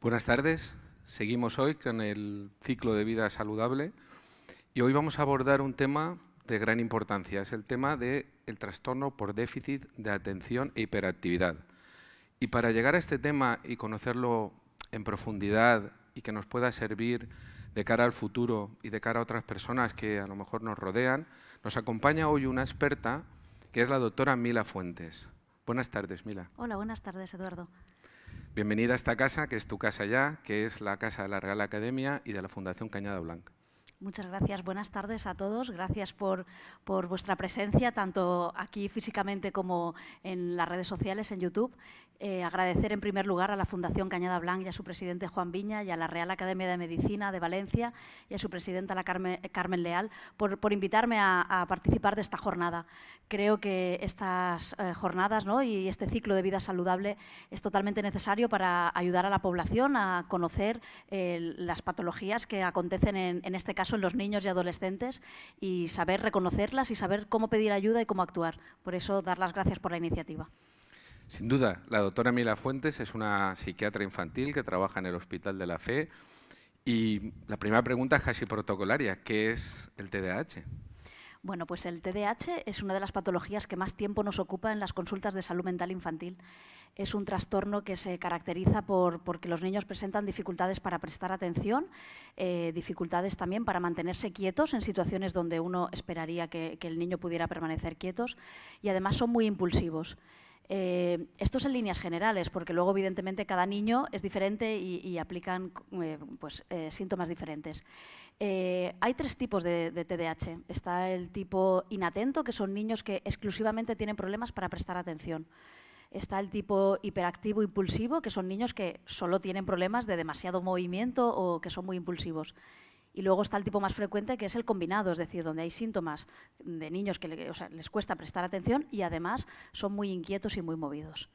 Buenas tardes. Seguimos hoy con el ciclo de vida saludable y hoy vamos a abordar un tema de gran importancia. Es el tema del trastorno por déficit de atención e hiperactividad. Y para llegar a este tema y conocerlo en profundidad y que nos pueda servir de cara al futuro y de cara a otras personas que a lo mejor nos rodean, nos acompaña hoy una experta que es la doctora Mila Fuentes. Buenas tardes, Mila. Hola, buenas tardes, Eduardo. Bienvenida a esta casa, que es tu casa ya, que es la casa de la Real Academia y de la Fundación Cañada Blanca. Muchas gracias. Buenas tardes a todos. Gracias por, vuestra presencia, tanto aquí físicamente como en las redes sociales, en YouTube. Eh, agradecer en primer lugar a la Fundación Cañada Blanc y a su presidente Juan Viña y a la Real Academia de Medicina de Valencia y a su presidenta la Carmen Leal por, invitarme a, participar de esta jornada. Creo que estas eh, jornadas y este ciclo de vida saludable es totalmente necesario para ayudar a la población a conocer eh, las patologías que acontecen en este caso en los niños y adolescentes, y saber reconocerlas y saber cómo pedir ayuda y cómo actuar. Por eso, dar las gracias por la iniciativa. Sin duda, la doctora Mila Fuentes es una psiquiatra infantil que trabaja en el Hospital de la Fe. Y la primera pregunta es casi protocolaria, ¿qué es el TDAH? Bueno, pues el TDAH es una de las patologías que más tiempo nos ocupa en las consultas de salud mental infantil. Es un trastorno que se caracteriza por porque los niños presentan dificultades para prestar atención, eh, dificultades también para mantenerse quietos en situaciones donde uno esperaría que, el niño pudiera permanecer quietos y además son muy impulsivos. Eh, esto es en líneas generales, porque luego, evidentemente, cada niño es diferente y, aplican eh, pues, síntomas diferentes. Eh, hay tres tipos de, TDAH. Está el tipo inatento, que son niños que exclusivamente tienen problemas para prestar atención. Está el tipo hiperactivo impulsivo, que son niños que solo tienen problemas de demasiado movimiento o que son muy impulsivos. Y luego está el tipo más frecuente, que es el combinado, es decir, donde hay síntomas de niños que les cuesta prestar atención y además son muy inquietos y muy movidos.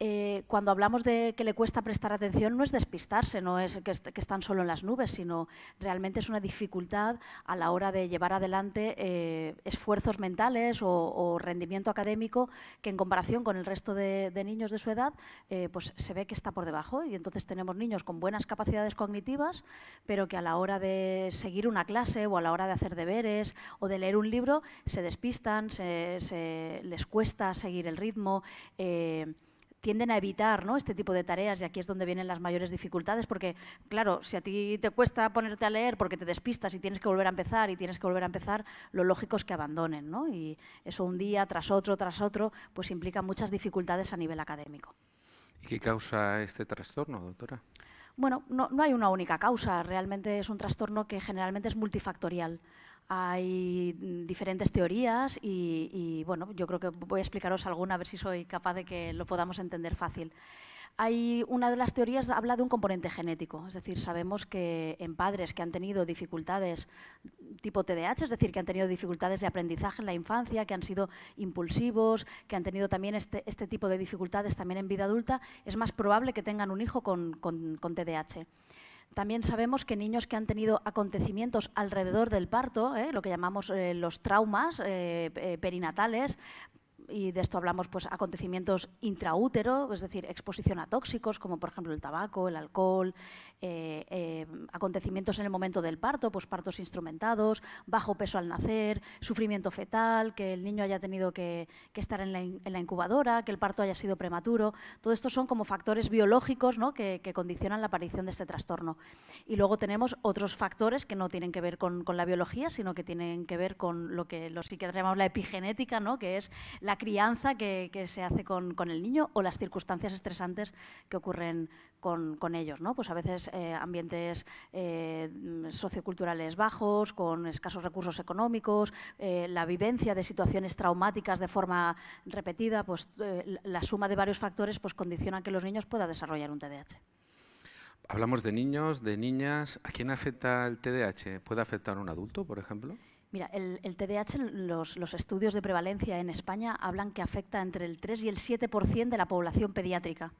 Eh, cuando hablamos de que le cuesta prestar atención, no es despistarse, no es que, están solo en las nubes, sino realmente es una dificultad a la hora de llevar adelante eh, esfuerzos mentales o, rendimiento académico que en comparación con el resto de, niños de su edad, eh, pues se ve que está por debajo y entonces tenemos niños con buenas capacidades cognitivas, pero que a la hora de seguir una clase o a la hora de hacer deberes o de leer un libro se despistan, se, les cuesta seguir el ritmo tienden a evitar ¿no? este tipo de tareas y aquí es donde vienen las mayores dificultades porque, claro, si a ti te cuesta ponerte a leer porque te despistas y tienes que volver a empezar y tienes que volver a empezar, lo lógico es que abandonen ¿no? y eso un día tras otro, tras otro, pues implica muchas dificultades a nivel académico. ¿Y qué causa este trastorno, doctora? Bueno, no hay una única causa, realmente es un trastorno que generalmente es multifactorial. Hay diferentes teorías y, bueno, yo creo que voy a explicaros alguna, a ver si soy capaz de que lo podamos entender fácil. Hay una de las teorías habla de un componente genético, es decir, sabemos que en padres que han tenido dificultades tipo TDAH, es decir, que han tenido dificultades de aprendizaje en la infancia, que han sido impulsivos, que han tenido también este, este tipo de dificultades también en vida adulta, es más probable que tengan un hijo con, con TDAH. También sabemos que niños que han tenido acontecimientos alrededor del parto, ¿eh? lo que llamamos eh, los traumas eh, perinatales, y de esto hablamos pues acontecimientos intraútero, es decir, exposición a tóxicos como por ejemplo el tabaco, el alcohol, eh, eh, acontecimientos en el momento del parto, pues partos instrumentados, bajo peso al nacer, sufrimiento fetal, que el niño haya tenido que, estar en la, incubadora, que el parto haya sido prematuro. Todo esto son como factores biológicos que, condicionan la aparición de este trastorno. Y luego tenemos otros factores que no tienen que ver con, la biología, sino que tienen que ver con lo que los psiquiatras llamamos la epigenética, ¿no? que es la crianza que, se hace con, el niño o las circunstancias estresantes que ocurren con, con ellos. ¿no? Pues a veces eh, ambientes eh, socioculturales bajos, con escasos recursos económicos, eh, la vivencia de situaciones traumáticas de forma repetida, pues la suma de varios factores pues, condiciona que los niños puedan desarrollar un TDAH. Hablamos de niños, de niñas. ¿A quién afecta el TDAH? ¿Puede afectar a un adulto, por ejemplo? Mira, el, TDAH, los, los, estudios de prevalencia en España hablan que afecta entre el 3 y el 7% de la población pediátrica.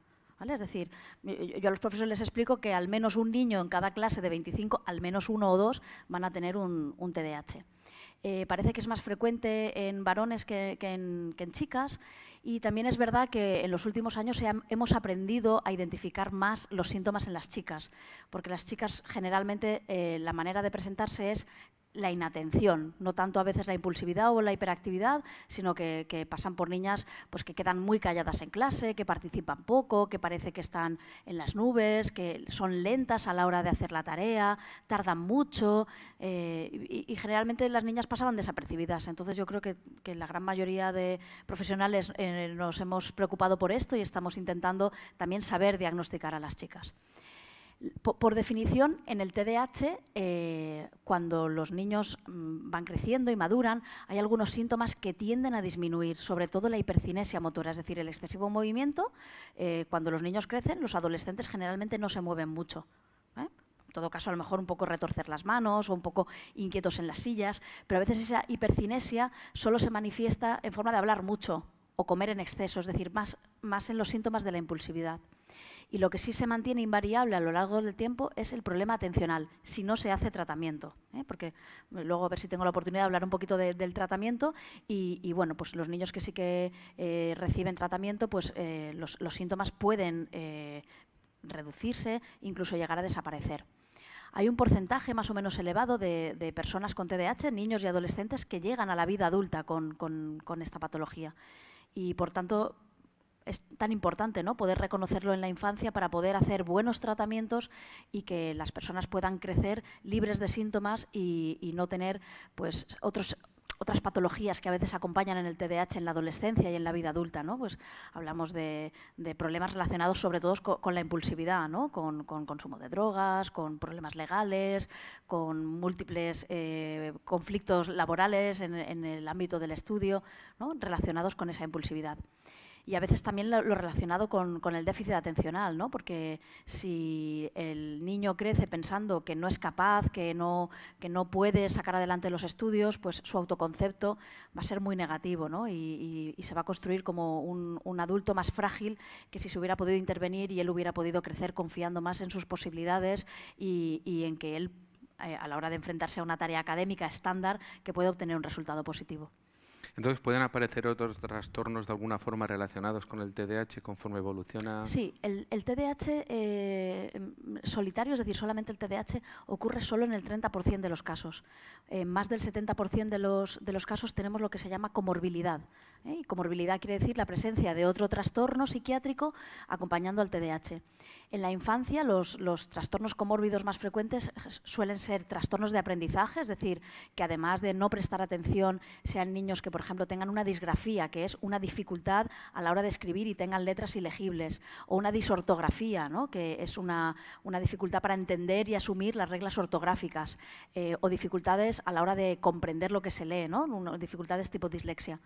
Es decir, yo a los profesores les explico que al menos un niño en cada clase de 25, al menos uno o dos van a tener un, TDAH. Eh, parece que es más frecuente en varones que, en, chicas y también es verdad que en los últimos años hemos aprendido a identificar más los síntomas en las chicas, porque las chicas generalmente eh, la manera de presentarse es la inatención, no tanto a veces la impulsividad o la hiperactividad, sino que, pasan por niñas pues, que quedan muy calladas en clase, que participan poco, que parece que están en las nubes, que son lentas a la hora de hacer la tarea, tardan mucho eh, y, generalmente las niñas pasaban desapercibidas. Entonces yo creo que, la gran mayoría de profesionales eh, nos hemos preocupado por esto y estamos intentando también saber diagnosticar a las chicas. Por, definición, en el TDAH, eh, cuando los niños mm, van creciendo y maduran, hay algunos síntomas que tienden a disminuir, sobre todo la hipercinesia motora, es decir, el excesivo movimiento. Eh, cuando los niños crecen, los adolescentes generalmente no se mueven mucho. ¿eh? En todo caso, a lo mejor un poco retorcer las manos o un poco inquietos en las sillas, pero a veces esa hipercinesia solo se manifiesta en forma de hablar mucho o comer en exceso, es decir, más en los síntomas de la impulsividad. Y lo que sí se mantiene invariable a lo largo del tiempo es el problema atencional, si no se hace tratamiento. ¿eh? Porque eh, luego a ver si tengo la oportunidad de hablar un poquito del tratamiento. Y, bueno, pues los niños que sí que eh, reciben tratamiento, pues los, síntomas pueden reducirse, incluso llegar a desaparecer. Hay un porcentaje más o menos elevado de, personas con TDAH, niños y adolescentes, que llegan a la vida adulta con, con esta patología. Y, por tanto, es tan importante, ¿no? Poder reconocerlo en la infancia para poder hacer buenos tratamientos y que las personas puedan crecer libres de síntomas y, no tener, pues, otros otras patologías que a veces acompañan en el TDAH en la adolescencia y en la vida adulta, Pues hablamos de, problemas relacionados sobre todo con, la impulsividad, ¿no? Con, consumo de drogas, con problemas legales, con múltiples eh, conflictos laborales en, en, el ámbito del estudio, ¿no? Relacionados con esa impulsividad y a veces también lo, relacionado con, el déficit atencional, ¿no? porque si el niño crece pensando que no es capaz, que no, que no puede sacar adelante los estudios, pues su autoconcepto va a ser muy negativo ¿no? y, se va a construir como un, adulto más frágil que si se hubiera podido intervenir y él hubiera podido crecer confiando más en sus posibilidades y, en que él, eh, a la hora de enfrentarse a una tarea académica estándar, que pueda obtener un resultado positivo. Entonces, ¿pueden aparecer otros trastornos de alguna forma relacionados con el TDAH conforme evoluciona? Sí, el, TDAH eh, mm, solitario, es decir, solamente el TDAH, ocurre solo en el 30% de los casos. En eh, más del 70% de los, de los casos tenemos lo que se llama comorbilidad. ¿eh? Y comorbilidad quiere decir la presencia de otro trastorno psiquiátrico acompañando al TDAH. En la infancia, los, trastornos comórbidos más frecuentes suelen ser trastornos de aprendizaje, es decir, que además de no prestar atención, sean niños que, por ejemplo, tengan una disgrafía, que es una dificultad a la hora de escribir y tengan letras ilegibles, o una disortografía, ¿no? que es una, dificultad para entender y asumir las reglas ortográficas, eh, o dificultades a la hora de comprender lo que se lee, ¿no? dificultades tipo dislexia.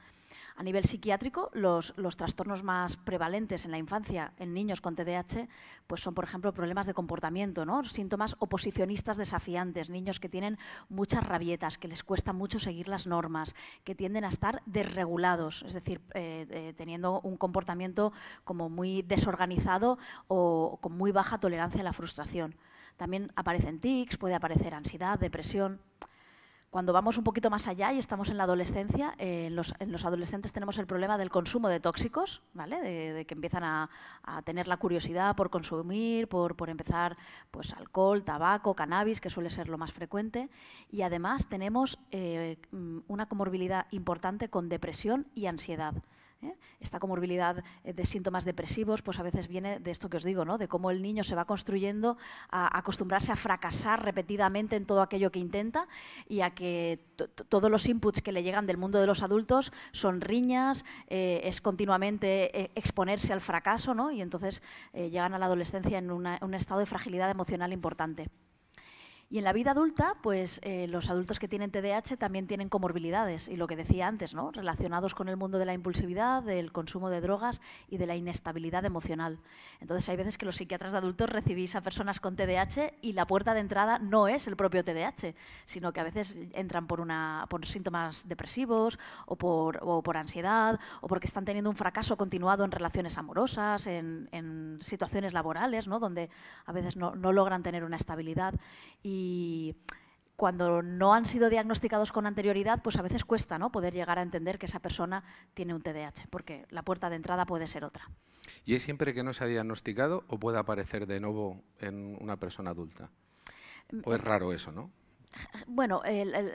A nivel psiquiátrico, los, trastornos más prevalentes en la infancia en niños con TDAH pues son, por ejemplo, problemas de comportamiento, ¿no? síntomas oposicionistas desafiantes, niños que tienen muchas rabietas, que les cuesta mucho seguir las normas, que tienden a estar desregulados, es decir, eh, eh, teniendo un comportamiento como muy desorganizado o con muy baja tolerancia a la frustración. También aparecen tics, puede aparecer ansiedad, depresión. Cuando vamos un poquito más allá y estamos en la adolescencia, eh, los, en los adolescentes tenemos el problema del consumo de tóxicos, ¿vale? de, que empiezan a, tener la curiosidad por consumir, por, empezar pues, alcohol, tabaco, cannabis, que suele ser lo más frecuente. Y además tenemos eh, mm, una comorbilidad importante con depresión y ansiedad. ¿eh? Esta comorbilidad eh, de síntomas depresivos, pues a veces viene de esto que os digo, ¿no? de cómo el niño se va construyendo a acostumbrarse a fracasar repetidamente en todo aquello que intenta y a que todos los inputs que le llegan del mundo de los adultos son riñas, eh, es continuamente exponerse al fracaso ¿no? y entonces llegan a la adolescencia en un estado de fragilidad emocional importante. Y en la vida adulta, pues eh, los adultos que tienen TDAH también tienen comorbilidades y lo que decía antes, ¿no? relacionados con el mundo de la impulsividad, del consumo de drogas y de la inestabilidad emocional. Entonces hay veces que los psiquiatras de adultos recibís a personas con TDAH y la puerta de entrada no es el propio TDAH, sino que a veces entran por, una, por síntomas depresivos o por, ansiedad o porque están teniendo un fracaso continuado en relaciones amorosas, en, situaciones laborales, ¿no? donde a veces no, no logran tener una estabilidad. Y y cuando no han sido diagnosticados con anterioridad, pues a veces cuesta ¿no? poder llegar a entender que esa persona tiene un TDAH, porque la puerta de entrada puede ser otra. ¿Y es siempre que no se ha diagnosticado o puede aparecer de nuevo en una persona adulta? Mm, ¿O es raro eso, no? Bueno,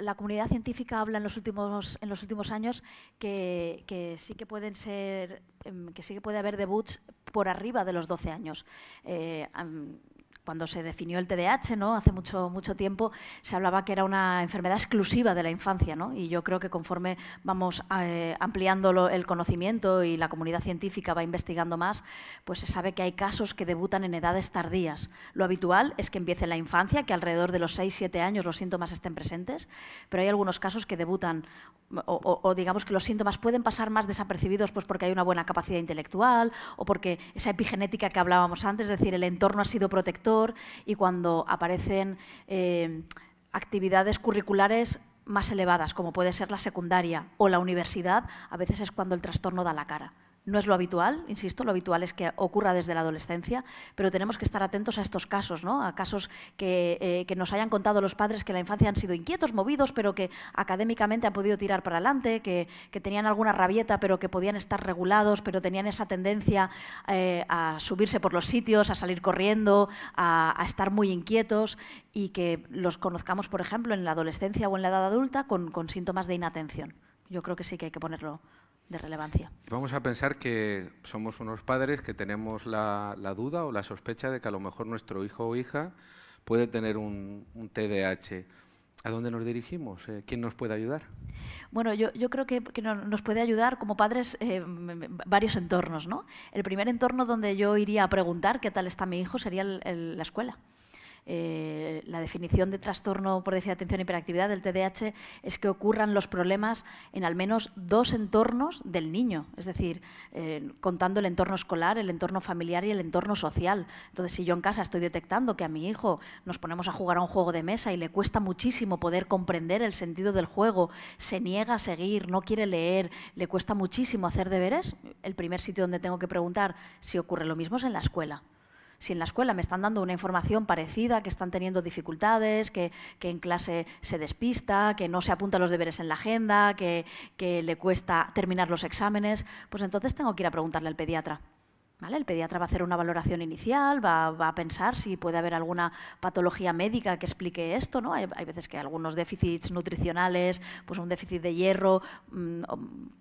la comunidad científica habla en los últimos, en los últimos años que, sí que pueden ser, em, que sí puede haber debuts por arriba de los 12 años. Eh, cuando se definió el TDAH, ¿no? hace mucho, mucho tiempo, se hablaba que era una enfermedad exclusiva de la infancia. ¿no? Y yo creo que conforme vamos eh, ampliando el conocimiento y la comunidad científica va investigando más, pues se sabe que hay casos que debutan en edades tardías. Lo habitual es que empiece en la infancia, que alrededor de los 6-7 años los síntomas estén presentes, pero hay algunos casos que debutan o, o, digamos que los síntomas pueden pasar más desapercibidos pues porque hay una buena capacidad intelectual o porque esa epigenética que hablábamos antes, es decir, el entorno ha sido protector y cuando aparecen eh, actividades curriculares más elevadas, como puede ser la secundaria o la universidad, a veces es cuando el trastorno da la cara. No es lo habitual, insisto, lo habitual es que ocurra desde la adolescencia, pero tenemos que estar atentos a estos casos, ¿no? a casos que, eh, nos hayan contado los padres que en la infancia han sido inquietos, movidos, pero que académicamente han podido tirar para adelante, que, tenían alguna rabieta, pero que podían estar regulados, pero tenían esa tendencia eh, a subirse por los sitios, a salir corriendo, a, estar muy inquietos y que los conozcamos, por ejemplo, en la adolescencia o en la edad adulta con, con síntomas de inatención. Yo creo que sí que hay que ponerlo relevancia. Vamos a pensar que somos unos padres que tenemos la, duda o la sospecha de que a lo mejor nuestro hijo o hija puede tener un, TDAH. ¿A dónde nos dirigimos? Eh, ¿Quién nos puede ayudar? Bueno, yo, creo que, nos puede ayudar como padres eh, varios entornos. ¿no? El primer entorno donde yo iría a preguntar qué tal está mi hijo sería la escuela eh, la definición de trastorno por déficit de atención y e hiperactividad del TDAH es que ocurran los problemas en al menos dos entornos del niño, es decir, eh, contando el entorno escolar, el entorno familiar y el entorno social. Entonces, si yo en casa estoy detectando que a mi hijo nos ponemos a jugar a un juego de mesa y le cuesta muchísimo poder comprender el sentido del juego, se niega a seguir, no quiere leer, le cuesta muchísimo hacer deberes, el primer sitio donde tengo que preguntar si ocurre lo mismo es en la escuela si en la escuela me están dando una información parecida, que están teniendo dificultades, que, en clase se despista, que no se apunta los deberes en la agenda, que, que le cuesta terminar los exámenes, pues entonces tengo que ir a preguntarle al pediatra. El pediatra va a hacer una valoración inicial, va, a pensar si puede haber alguna patología médica que explique esto. ¿no? Hay, veces que algunos déficits nutricionales, pues un déficit de hierro mm,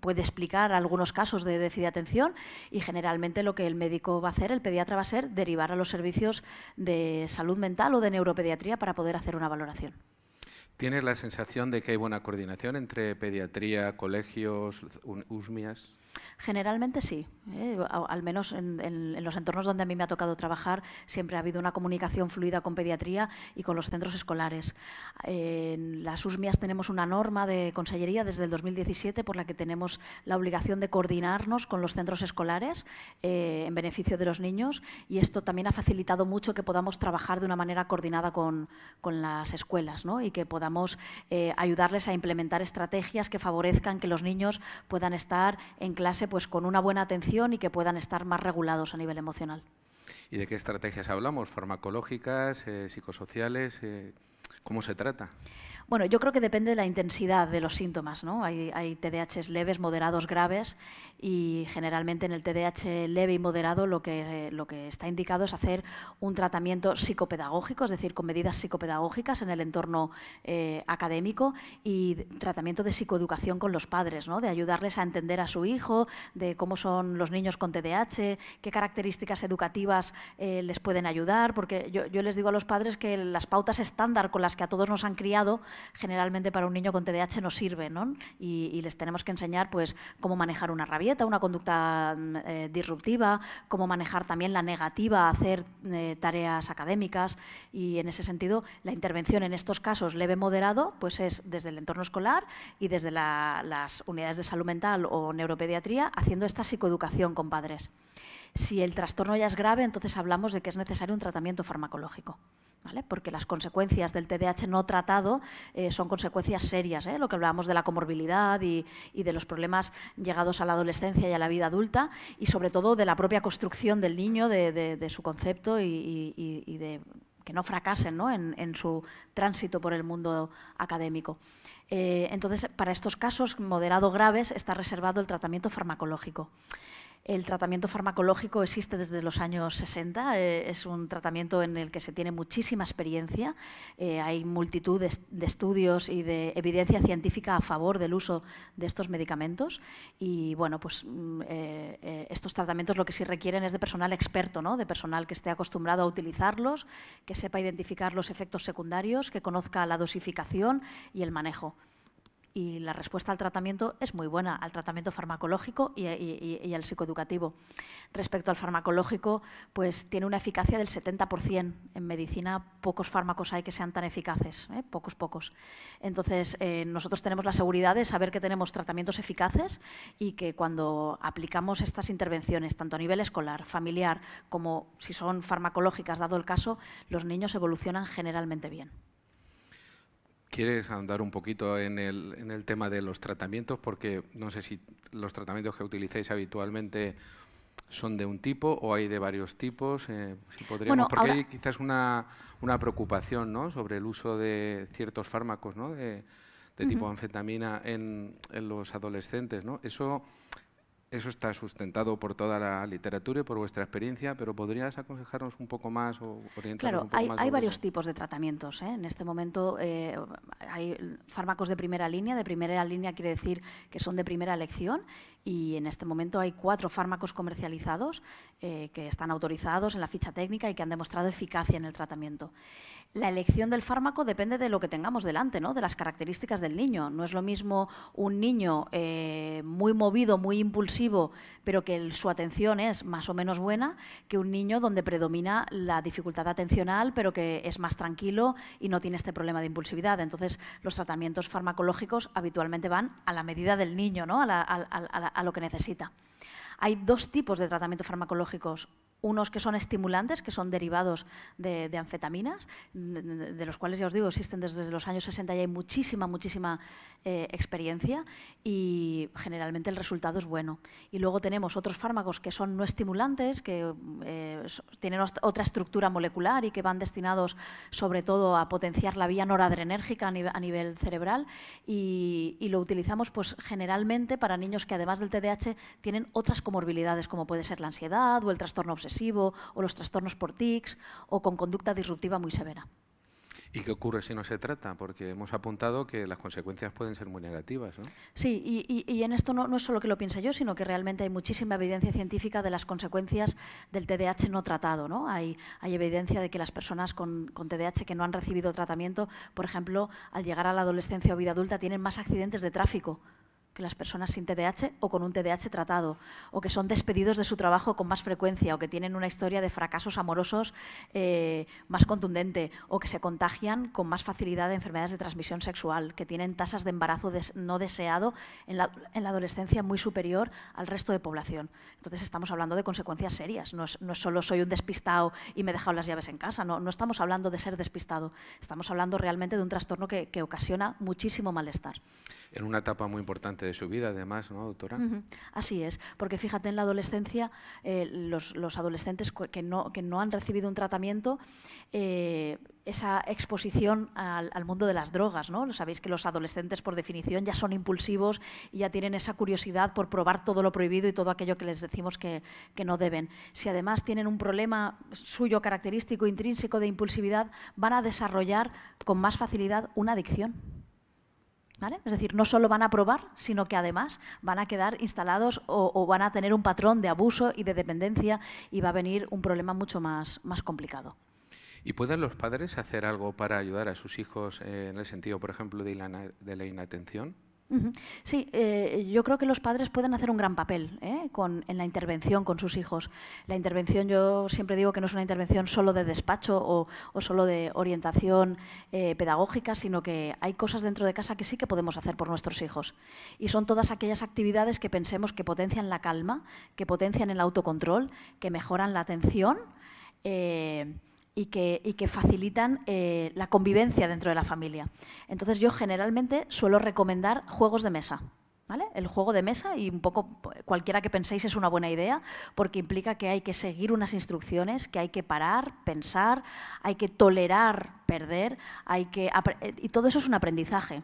puede explicar algunos casos de déficit de atención y generalmente lo que el médico va a hacer, el pediatra va a ser derivar a los servicios de salud mental o de neuropediatría para poder hacer una valoración. ¿Tienes la sensación de que hay buena coordinación entre pediatría, colegios, USMIAS? Generalmente sí. ¿eh? al menos en, los entornos donde a mí me ha tocado trabajar, siempre ha habido una comunicación fluida con pediatría y con los centros escolares. en las USMIAS tenemos una norma de consellería desde el 2017 por la que tenemos la obligación de coordinarnos con los centros escolares eh, en beneficio de los niños y esto también ha facilitado mucho que podamos trabajar de una manera coordinada con, las escuelas y que podamos eh, ayudarles a implementar estrategias que favorezcan que los niños puedan estar en clase clase pues con una buena atención y que puedan estar más regulados a nivel emocional. ¿Y de qué estrategias hablamos? ¿Farmacológicas, eh, psicosociales? Eh, ¿Cómo se trata? Bueno, yo creo que depende de la intensidad de los síntomas, ¿no? Hay, hay leves, moderados, graves y generalmente en el TDAH leve y moderado lo que, lo que está indicado es hacer un tratamiento psicopedagógico, es decir, con medidas psicopedagógicas en el entorno eh, académico y tratamiento de psicoeducación con los padres, ¿no? De ayudarles a entender a su hijo, de cómo son los niños con TDAH, qué características educativas eh, les pueden ayudar, porque yo les digo a los padres que las pautas estándar con las que a todos nos han criado generalmente para un niño con TDAH no sirve, Y, les tenemos que enseñar pues, cómo manejar una rabieta, una conducta mm, eh, disruptiva, cómo manejar también la negativa hacer eh, tareas académicas y en ese sentido la intervención en estos casos leve moderado pues es desde el entorno escolar y desde las unidades de salud mental o neuropediatría haciendo esta psicoeducación con padres. Si el trastorno ya es grave, entonces hablamos de que es necesario un tratamiento farmacológico porque las consecuencias del TDAH no tratado eh, son consecuencias serias, ¿eh? lo que hablábamos de la comorbilidad y, de los problemas llegados a la adolescencia y a la vida adulta, y sobre todo de la propia construcción del niño, de, su concepto y, de que no fracasen En, su tránsito por el mundo académico. Eh, entonces, para estos casos moderado graves está reservado el tratamiento farmacológico. El tratamiento farmacológico existe desde los años 60, eh, es un tratamiento en el que se tiene muchísima experiencia, eh, hay multitud de, estudios y de evidencia científica a favor del uso de estos medicamentos y bueno, pues mm, eh, estos tratamientos lo que sí requieren es de personal experto, ¿no? de personal que esté acostumbrado a utilizarlos, que sepa identificar los efectos secundarios, que conozca la dosificación y el manejo y la respuesta al tratamiento es muy buena, al tratamiento farmacológico y, al psicoeducativo. Respecto al farmacológico, pues tiene una eficacia del 70%. En medicina pocos fármacos hay que sean tan eficaces, ¿eh? pocos, pocos. Entonces, eh, nosotros tenemos la seguridad de saber que tenemos tratamientos eficaces y que cuando aplicamos estas intervenciones, tanto a nivel escolar, familiar, como si son farmacológicas, dado el caso, los niños evolucionan generalmente bien quieres ahondar un poquito en el, tema de los tratamientos, porque no sé si los tratamientos que utilizáis habitualmente son de un tipo o hay de varios tipos? Eh, porque hay quizás una, preocupación sobre el uso de ciertos fármacos de, tipo anfetamina en, en, los adolescentes. ¿no? Eso eso está sustentado por toda la literatura y por vuestra experiencia, pero ¿podrías aconsejarnos un poco más o orientarnos claro, un poco hay, más? Claro, hay varios tipos de tratamientos. ¿eh? En este momento eh, hay fármacos de primera línea. De primera línea quiere decir que son de primera elección y en este momento hay cuatro fármacos comercializados eh, que están autorizados en la ficha técnica y que han demostrado eficacia en el tratamiento la elección del fármaco depende de lo que tengamos delante, ¿no? de las características del niño. No es lo mismo un niño eh, muy movido, muy impulsivo, pero que su atención es más o menos buena, que un niño donde predomina la dificultad atencional, pero que es más tranquilo y no tiene este problema de impulsividad. Entonces, los tratamientos farmacológicos habitualmente van a la medida del niño, ¿no? a, a lo que necesita. Hay dos tipos de tratamientos farmacológicos, unos que son estimulantes, que son derivados de, anfetaminas, de, los cuales ya os digo, existen desde, los años 60 y hay muchísima, muchísima eh, experiencia y generalmente el resultado es bueno. Y luego tenemos otros fármacos que son no estimulantes, que eh, pues, tienen otra estructura molecular y que van destinados sobre todo a potenciar la vía noradrenérgica a, nivel cerebral y, lo utilizamos pues, generalmente para niños que además del TDAH tienen otras comorbilidades como puede ser la ansiedad o el trastorno obsesivo o los trastornos por tics o con conducta disruptiva muy severa. ¿Y qué ocurre si no se trata? Porque hemos apuntado que las consecuencias pueden ser muy negativas. Sí, y, en esto no, es solo que lo piense yo, sino que realmente hay muchísima evidencia científica de las consecuencias del TDAH no tratado. ¿no? Hay, evidencia de que las personas con, con, TDAH que no han recibido tratamiento, por ejemplo, al llegar a la adolescencia o vida adulta, tienen más accidentes de tráfico que las personas sin TDAH o con un TDAH tratado, o que son despedidos de su trabajo con más frecuencia, o que tienen una historia de fracasos amorosos eh, más contundente, o que se contagian con más facilidad de enfermedades de transmisión sexual, que tienen tasas de embarazo no deseado en la, adolescencia muy superior al resto de población. Entonces estamos hablando de consecuencias serias, no es, solo soy un despistado y me he dejado las llaves en casa, no, estamos hablando de ser despistado, estamos hablando realmente de un trastorno que, que ocasiona muchísimo malestar. En una etapa muy importante de su vida, además, ¿no, doctora? Así es, porque fíjate, en la adolescencia, eh, los, adolescentes que no, que no han recibido un tratamiento, eh, esa exposición al, mundo de las drogas, ¿no? Sabéis que los adolescentes, por definición, ya son impulsivos y ya tienen esa curiosidad por probar todo lo prohibido y todo aquello que les decimos que, que no deben. Si además tienen un problema suyo característico, intrínseco de impulsividad, van a desarrollar con más facilidad una adicción. Es decir, no solo van a probar, sino que además van a quedar instalados o, van a tener un patrón de abuso y de dependencia y va a venir un problema mucho más, complicado. ¿Y pueden los padres hacer algo para ayudar a sus hijos eh, en el sentido, por ejemplo, de de la inatención? Sí, eh, yo creo que los padres pueden hacer un gran papel ¿eh? en la intervención con sus hijos. La intervención, yo siempre digo que no es una intervención solo de despacho o, solo de orientación eh, pedagógica, sino que hay cosas dentro de casa que sí que podemos hacer por nuestros hijos. Y son todas aquellas actividades que pensemos que potencian la calma, que potencian el autocontrol, que mejoran la atención y que, que facilitan eh, la convivencia dentro de la familia. Entonces yo generalmente suelo recomendar juegos de mesa. ¿Vale? El juego de mesa y un poco eh, cualquiera que penséis es una buena idea porque implica que hay que seguir unas instrucciones, que hay que parar, pensar, hay que tolerar perder, hay que eh, y todo eso es un aprendizaje.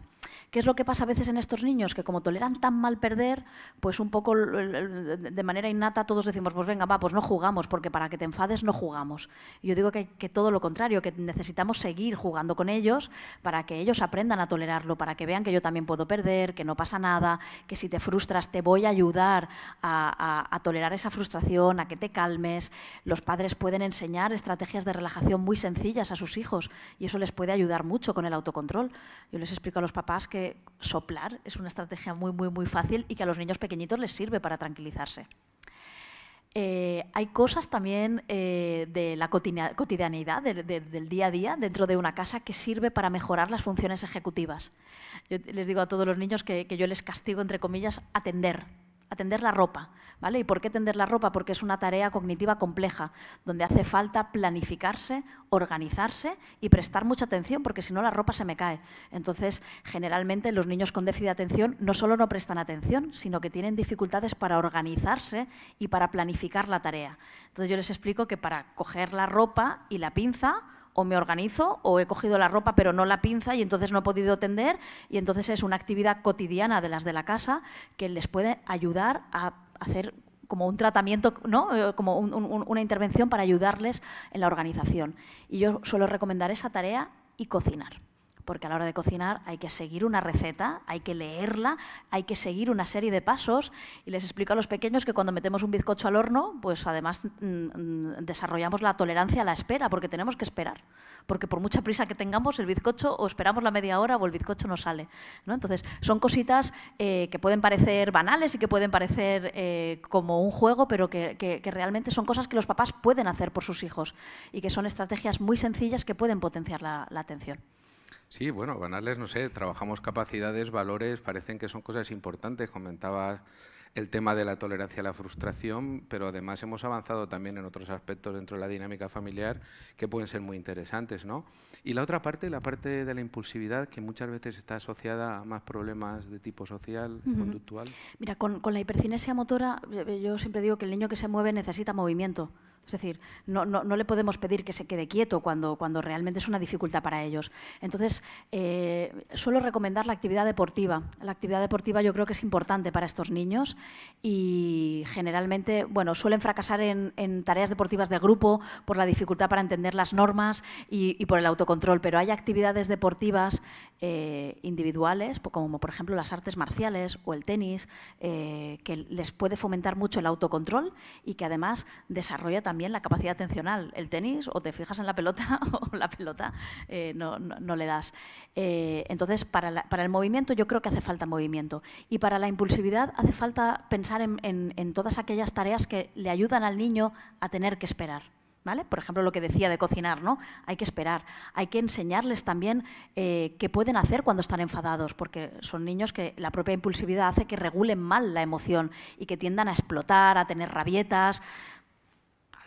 ¿Qué es lo que pasa a veces en estos niños? Que como toleran tan mal perder, pues un poco de manera innata todos decimos, pues venga, va, pues no jugamos, porque para que te enfades no jugamos. yo digo que, todo lo contrario, que necesitamos seguir jugando con ellos para que ellos aprendan a tolerarlo, para que vean que yo también puedo perder, que no pasa nada, que si te frustras te voy a ayudar a, a tolerar esa frustración, a que te calmes. Los padres pueden enseñar estrategias de relajación muy sencillas a sus hijos y eso les puede ayudar mucho con el autocontrol. Yo les explico a los papás que soplar es una estrategia muy, muy, muy fácil y que a los niños pequeñitos les sirve para tranquilizarse. Eh, hay cosas también eh, de la cotidianidad, del día a día, dentro de una casa que sirve para mejorar las funciones ejecutivas. Yo les digo a todos los niños que yo les castigo, entre comillas, atender, atender la ropa. ¿Vale? ¿Y por qué tender la ropa? Porque es una tarea cognitiva compleja, donde hace falta planificarse, organizarse y prestar mucha atención, porque si no la ropa se me cae. Entonces, generalmente los niños con déficit de atención no solo no prestan atención, sino que tienen dificultades para organizarse y para planificar la tarea. Entonces, yo les explico que para coger la ropa y la pinza, me organizo o he cogido la ropa pero no la pinza y entonces no he podido tender y entonces es una actividad cotidiana de las de la casa que les puede ayudar a hacer como un tratamiento, ¿no? Eh, como una intervención para ayudarles en la organización. Y yo suelo recomendar esa tarea y cocinar porque a la hora de cocinar hay que seguir una receta, hay que leerla, hay que seguir una serie de pasos. Y les explico a los pequeños que cuando metemos un bizcocho al horno, pues además mm, mm, desarrollamos la tolerancia a la espera, porque tenemos que esperar. Porque por mucha prisa que tengamos, el bizcocho o esperamos la media hora o el bizcocho no sale. Entonces, son cositas eh, que pueden parecer banales y que pueden parecer eh, como un juego, pero que, realmente son cosas que los papás pueden hacer por sus hijos y que son estrategias muy sencillas que pueden potenciar la atención. Sí, bueno, ganarles, no sé, trabajamos capacidades, valores, parecen que son cosas importantes. Comentaba el tema de la tolerancia a la frustración, pero además hemos avanzado también en otros aspectos dentro de la dinámica familiar que pueden ser muy interesantes, ¿no? Y la otra parte, la parte de la impulsividad, que muchas veces está asociada a más problemas de tipo social, conductual. Mira, con, con la hipercinesia motora, eh, yo siempre digo que el niño que se mueve necesita movimiento. Es decir, no, no, le podemos pedir que se quede quieto cuando, cuando realmente es una dificultad para ellos. Entonces, eh, suelo recomendar la actividad deportiva. La actividad deportiva yo creo que es importante para estos niños y generalmente, bueno, suelen fracasar en, tareas deportivas de grupo por la dificultad para entender las normas y, por el autocontrol, pero hay actividades deportivas eh, individuales, como por ejemplo las artes marciales o el tenis, eh, que les puede fomentar mucho el autocontrol y que además desarrolla también la capacidad atencional. El tenis, o te fijas en la pelota o la pelota eh, no, le das. Eh, entonces, para, el movimiento yo creo que hace falta movimiento. Y para la impulsividad hace falta pensar en, todas aquellas tareas que le ayudan al niño a tener que esperar. ¿Vale? Por ejemplo, lo que decía de cocinar, ¿no? Hay que esperar, hay que enseñarles también eh, qué pueden hacer cuando están enfadados, porque son niños que la propia impulsividad hace que regulen mal la emoción y que tiendan a explotar, a tener rabietas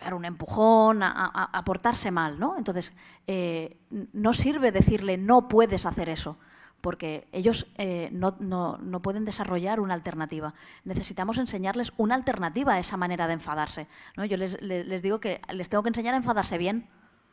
dar un empujón, a, portarse mal, ¿no? Entonces, eh, no sirve decirle no puedes hacer eso, porque ellos eh, no, pueden desarrollar una alternativa. Necesitamos enseñarles una alternativa a esa manera de enfadarse. Yo les, digo que les tengo que enseñar a enfadarse bien,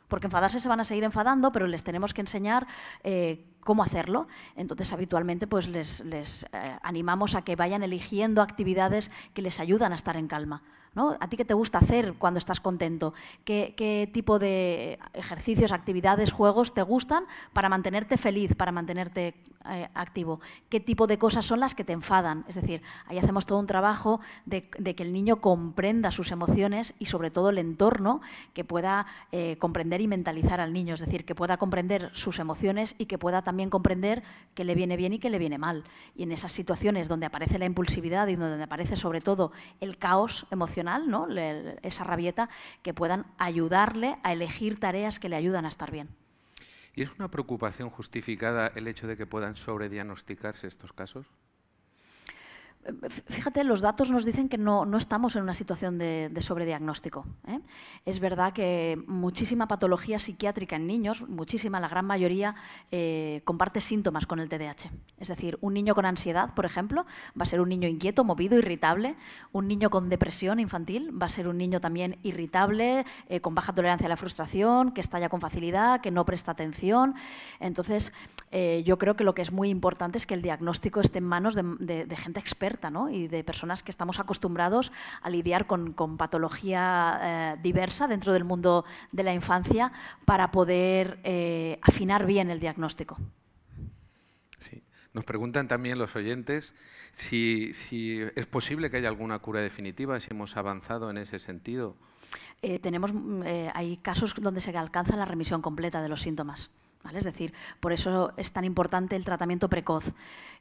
porque enfadarse se van a seguir enfadando, pero les tenemos que enseñar eh, cómo hacerlo. Entonces, habitualmente, pues les, animamos a que vayan eligiendo actividades que les ayudan a estar en calma. ¿A ti qué te gusta hacer cuando estás contento? ¿Qué, tipo de ejercicios, actividades, juegos te gustan para mantenerte feliz, para mantenerte eh, activo? ¿Qué tipo de cosas son las que te enfadan? Es decir, ahí hacemos todo un trabajo de, que el niño comprenda sus emociones y sobre todo el entorno, que pueda eh, comprender y mentalizar al niño, es decir, que pueda comprender sus emociones y que pueda también comprender que le viene bien y que le viene mal. Y en esas situaciones donde aparece la impulsividad y donde aparece sobre todo el caos emocional, esa rabieta, que puedan ayudarle a elegir tareas que le ayudan a estar bien. ¿Y es una preocupación justificada el hecho de que puedan sobrediagnosticarse estos casos? Fíjate, los datos nos dicen que no, no estamos en una situación de, sobrediagnóstico. ¿eh? Es verdad que muchísima patología psiquiátrica en niños, muchísima, la gran mayoría, eh, comparte síntomas con el TDAH. Es decir, un niño con ansiedad, por ejemplo, va a ser un niño inquieto, movido, irritable. Un niño con depresión infantil va a ser un niño también irritable, eh, con baja tolerancia a la frustración, que estalla con facilidad, que no presta atención. Entonces, yo creo que lo que es muy importante es que el diagnóstico esté en manos de gente experta y de personas que estamos acostumbrados a lidiar con, patología eh, diversa dentro del mundo de la infancia para poder eh, afinar bien el diagnóstico. Nos preguntan también los oyentes si, es posible que haya alguna cura definitiva, si hemos avanzado en ese sentido. Eh, tenemos, mm, hay casos donde se alcanza la remisión completa de los síntomas. Es decir, por eso es tan importante el tratamiento precoz.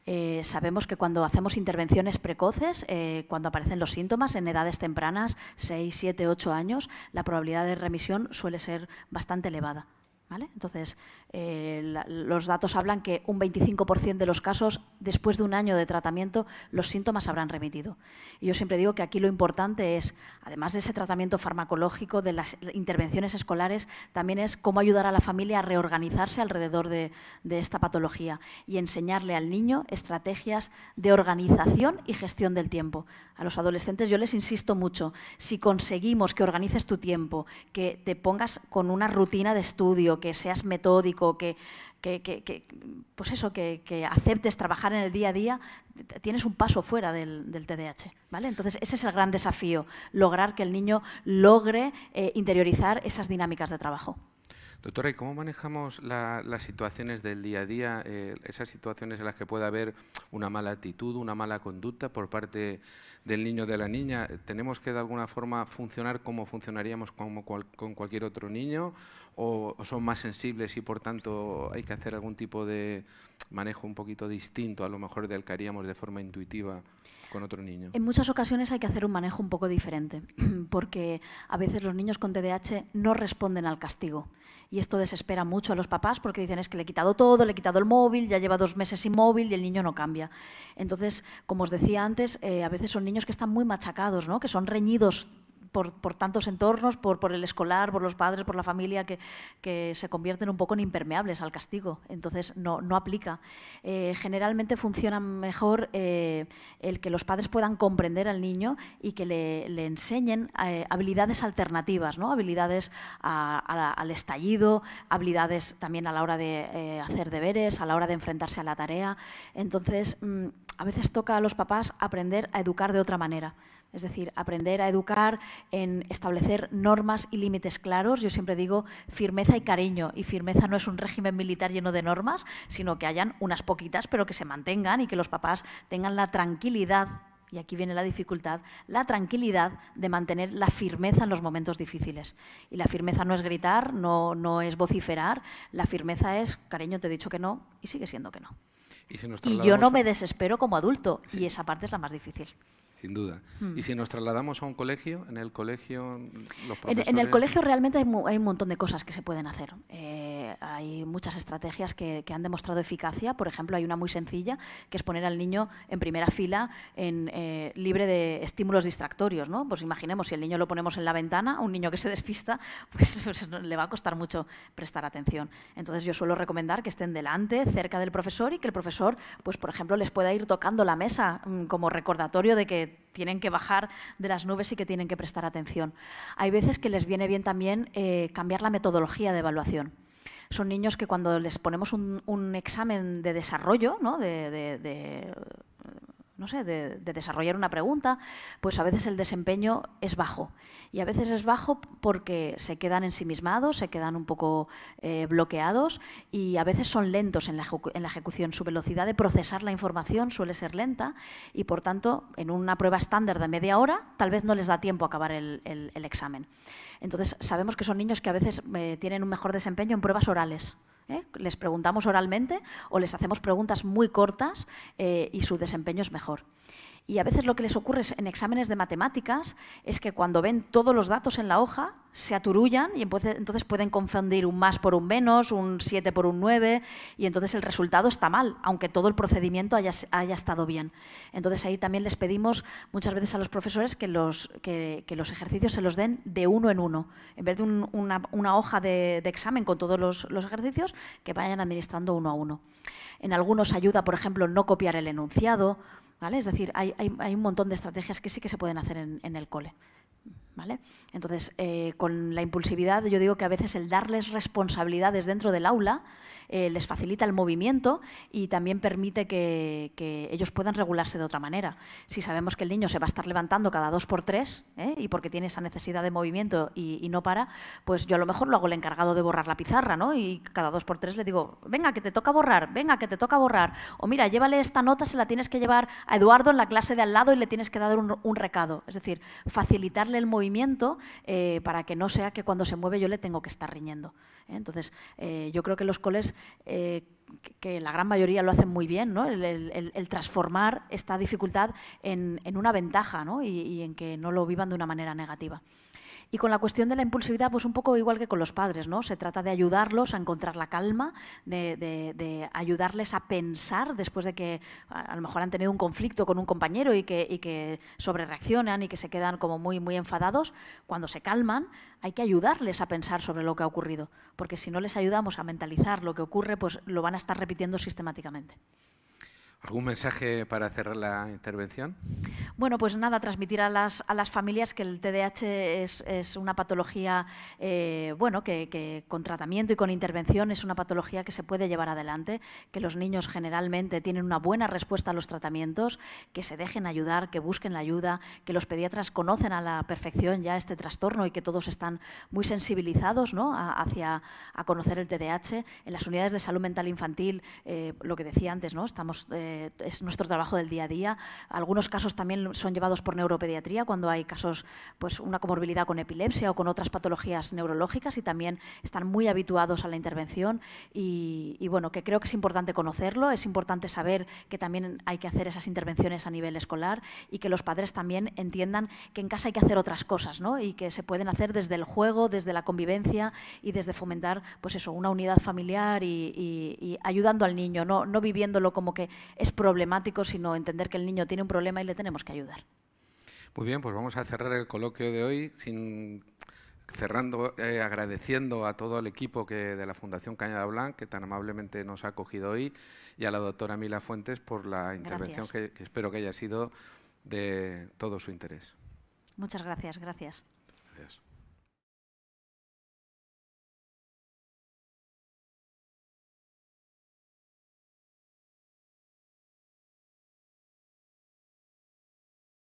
Eh, sabemos que cuando hacemos intervenciones precoces, eh, cuando aparecen los síntomas en edades tempranas, 6, 7, 8 años, la probabilidad de remisión suele ser bastante elevada. ¿Vale? Entonces, eh, los datos hablan que un 25% de los casos, después de un año de tratamiento, los síntomas habrán remitido. Y yo siempre digo que aquí lo importante es, además de ese tratamiento farmacológico, de las intervenciones escolares, también es cómo ayudar a la familia a reorganizarse alrededor de, de esta patología y enseñarle al niño estrategias de organización y gestión del tiempo. A los adolescentes yo les insisto mucho, si conseguimos que organices tu tiempo, que te pongas con una rutina de estudio, que seas metódico, que, pues eso, que, aceptes trabajar en el día a día, tienes un paso fuera del, del, TDAH. ¿vale? Entonces, ese es el gran desafío, lograr que el niño logre eh, interiorizar esas dinámicas de trabajo. Doctora, ¿y cómo manejamos las situaciones del día a día, eh, esas situaciones en las que puede haber una mala actitud, una mala conducta por parte del niño o de la niña? ¿Tenemos que de alguna forma funcionar como funcionaríamos con cualquier otro niño o son más sensibles y por tanto hay que hacer algún tipo de manejo un poquito distinto a lo mejor del que haríamos de forma intuitiva? Con otro niño. En muchas ocasiones hay que hacer un manejo un poco diferente, porque a veces los niños con TDAH no responden al castigo. Y esto desespera mucho a los papás porque dicen es que le he quitado todo, le he quitado el móvil, ya lleva dos meses sin móvil y el niño no cambia. Entonces, como os decía antes, eh, a veces son niños que están muy machacados, ¿no? que son reñidos por, tantos entornos, por, el escolar, por los padres, por la familia, que, se convierten un poco en impermeables al castigo. Entonces, no, no aplica. Eh, generalmente funciona mejor eh, el que los padres puedan comprender al niño y que le, enseñen eh, habilidades alternativas, ¿no? habilidades al estallido, habilidades también a la hora de hacer deberes, a la hora de enfrentarse a la tarea. Entonces, mm, a veces toca a los papás aprender a educar de otra manera. Es decir, aprender a educar en establecer normas y límites claros. Yo siempre digo firmeza y cariño, y firmeza no es un régimen militar lleno de normas, sino que hayan unas poquitas, pero que se mantengan y que los papás tengan la tranquilidad y aquí viene la dificultad, la tranquilidad de mantener la firmeza en los momentos difíciles. Y la firmeza no es gritar, no, es vociferar, la firmeza es, cariño, te he dicho que no y sigue siendo que no. Y, yo no me desespero como adulto y esa parte es la más difícil sin duda. Hmm. Y si nos trasladamos a un colegio, en el colegio mm, los en, el colegio realmente hay, un montón de cosas que se pueden hacer. Eh, hay muchas estrategias que, que, han demostrado eficacia. Por ejemplo, hay una muy sencilla, que es poner al niño en primera fila, en, eh, libre de estímulos distractorios. ¿no? Pues imaginemos, si el niño lo ponemos en la ventana, un niño que se despista, pues, pues le va a costar mucho prestar atención. Entonces yo suelo recomendar que estén delante, cerca del profesor, y que el profesor, pues por ejemplo, les pueda ir tocando la mesa mm, como recordatorio de que tienen que bajar de las nubes y que tienen que prestar atención. Hay veces que les viene bien también eh, cambiar la metodología de evaluación son niños que cuando les ponemos un, examen de desarrollo, ¿no? de, no sé, de, desarrollar una pregunta, pues a veces el desempeño es bajo. Y a veces es bajo porque se quedan ensimismados, se quedan un poco eh, bloqueados y a veces son lentos en la, ejecución. Su velocidad de procesar la información suele ser lenta y, por tanto, en una prueba estándar de media hora, tal vez no les da tiempo a acabar el, examen. Entonces, sabemos que son niños que a veces eh, tienen un mejor desempeño en pruebas orales. ¿eh? Les preguntamos oralmente o les hacemos preguntas muy cortas eh, y su desempeño es mejor. Y a veces lo que les ocurre en exámenes de matemáticas es que cuando ven todos los datos en la hoja, se aturullan y entonces pueden confundir un más por un menos, un 7 por un 9, y entonces el resultado está mal, aunque todo el procedimiento haya, estado bien. Entonces ahí también les pedimos muchas veces a los profesores que los, los ejercicios se los den de uno en uno. En vez de una, hoja de, examen con todos los, los ejercicios, que vayan administrando uno a uno. En algunos ayuda, por ejemplo, no copiar el enunciado es decir, hay, un montón de estrategias que sí que se pueden hacer en, el cole. ¿Vale? Entonces, eh, con la impulsividad, yo digo que a veces el darles responsabilidades dentro del aula eh, les facilita el movimiento y también permite que, ellos puedan regularse de otra manera. Si sabemos que el niño se va a estar levantando cada dos por tres ¿eh? y porque tiene esa necesidad de movimiento y, no para, pues yo a lo mejor lo hago el encargado de borrar la pizarra, ¿no? Y cada dos por tres le digo, venga, que te toca borrar, venga, que te toca borrar. O mira, llévale esta nota, se la tienes que llevar a Eduardo en la clase de al lado y le tienes que dar un, recado. Es decir, facilitarle el movimiento eh, para que no sea que cuando se mueve yo le tengo que estar riñendo. Entonces, eh, yo creo que los coles, eh, que la gran mayoría lo hacen muy bien, ¿no? el, transformar esta dificultad en, una ventaja y en que no lo vivan de una manera negativa. Y con la cuestión de la impulsividad, pues un poco igual que con los padres, ¿no? Se trata de ayudarlos a encontrar la calma, de, ayudarles a pensar después de que a, lo mejor han tenido un conflicto con un compañero y que, y que sobrereaccionan y que se quedan como muy, muy enfadados. Cuando se calman, hay que ayudarles a pensar sobre lo que ha ocurrido, porque si no les ayudamos a mentalizar lo que ocurre, pues lo van a estar repitiendo sistemáticamente. ¿Algún mensaje para cerrar la intervención? Bueno, pues nada, transmitir a las, a las familias que el TDAH es, es una patología, eh, bueno, que, con tratamiento y con intervención es una patología que se puede llevar adelante, que los niños generalmente tienen una buena respuesta a los tratamientos, que se dejen ayudar, que busquen la ayuda, que los pediatras conocen a la perfección ya este trastorno y que todos están muy sensibilizados ¿no? hacia a conocer el TDAH. En las unidades de salud mental infantil, eh, lo que decía antes, ¿no? Estamos. Eh, eh, es nuestro trabajo del día a día. Algunos casos también son llevados por neuropediatría cuando hay casos, pues una comorbilidad con epilepsia o con otras patologías neurológicas y también están muy habituados a la intervención y, bueno, que creo que es importante conocerlo, es importante saber que también hay que hacer esas intervenciones a nivel escolar y que los padres también entiendan que en casa hay que hacer otras cosas ¿no? y que se pueden hacer desde el juego, desde la convivencia y desde fomentar pues eso, una unidad familiar y, y ayudando al niño, no, no viviéndolo como que es problemático, sino entender que el niño tiene un problema y le tenemos que ayudar. Muy bien, pues vamos a cerrar el coloquio de hoy sin cerrando, eh, agradeciendo a todo el equipo que, de la Fundación Cañada Blanc, que tan amablemente nos ha acogido hoy, y a la doctora Mila Fuentes por la intervención que, espero que haya sido de todo su interés. Muchas gracias. gracias.